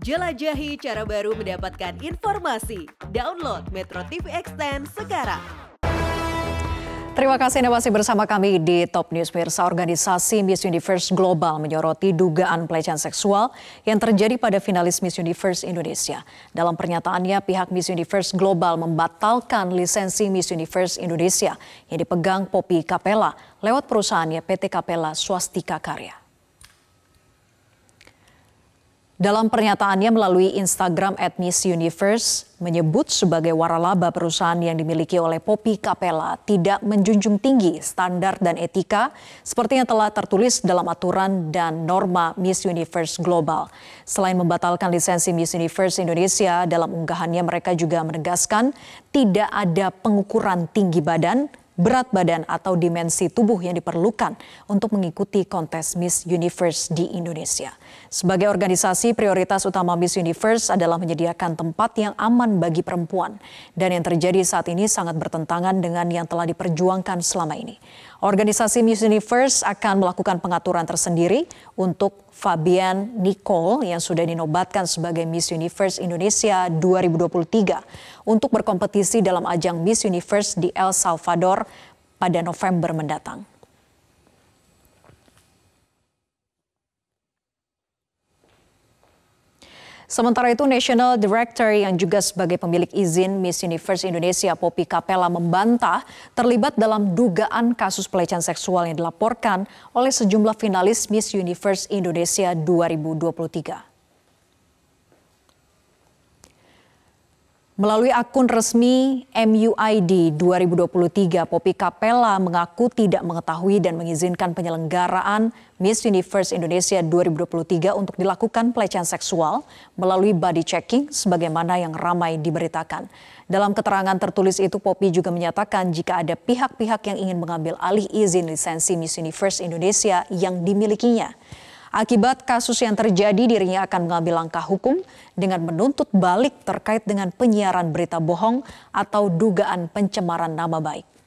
Jelajahi cara baru mendapatkan informasi. Download Metro TV Extend sekarang. Terima kasih Anda masih bersama kami di Top News Pirsa. Organisasi Miss Universe Global menyoroti dugaan pelecehan seksual yang terjadi pada finalis Miss Universe Indonesia. Dalam pernyataannya, pihak Miss Universe Global membatalkan lisensi Miss Universe Indonesia yang dipegang Popi Kapela lewat perusahaannya PT Kapela Swastika Karya. Dalam pernyataannya melalui Instagram at Miss Universe, menyebut sebagai waralaba perusahaan yang dimiliki oleh Poppy Capella tidak menjunjung tinggi standar dan etika seperti yang telah tertulis dalam aturan dan norma Miss Universe Global. Selain membatalkan lisensi Miss Universe Indonesia, dalam unggahannya mereka juga menegaskan tidak ada pengukuran tinggi badan, berat badan atau dimensi tubuh yang diperlukan untuk mengikuti kontes Miss Universe di Indonesia. Sebagai organisasi, prioritas utama Miss Universe adalah menyediakan tempat yang aman bagi perempuan dan yang terjadi saat ini sangat bertentangan dengan yang telah diperjuangkan selama ini. Organisasi Miss Universe akan melakukan pengaturan tersendiri untuk Fabian Nicole yang sudah dinobatkan sebagai Miss Universe Indonesia 2023 untuk berkompetisi dalam ajang Miss Universe di El Salvador pada November mendatang. Sementara itu, National Director yang juga sebagai pemilik izin Miss Universe Indonesia, Poppy Capella, membantah terlibat dalam dugaan kasus pelecehan seksual yang dilaporkan oleh sejumlah finalis Miss Universe Indonesia 2023. Melalui akun resmi MUID 2023, Popi Kapela mengaku tidak mengetahui dan mengizinkan penyelenggaraan Miss Universe Indonesia 2023 untuk dilakukan pelecehan seksual melalui body checking sebagaimana yang ramai diberitakan. Dalam keterangan tertulis itu, Popi juga menyatakan jika ada pihak-pihak yang ingin mengambil alih izin lisensi Miss Universe Indonesia yang dimilikinya. Akibat kasus yang terjadi, dirinya akan mengambil langkah hukum dengan menuntut balik terkait dengan penyiaran berita bohong atau dugaan pencemaran nama baik.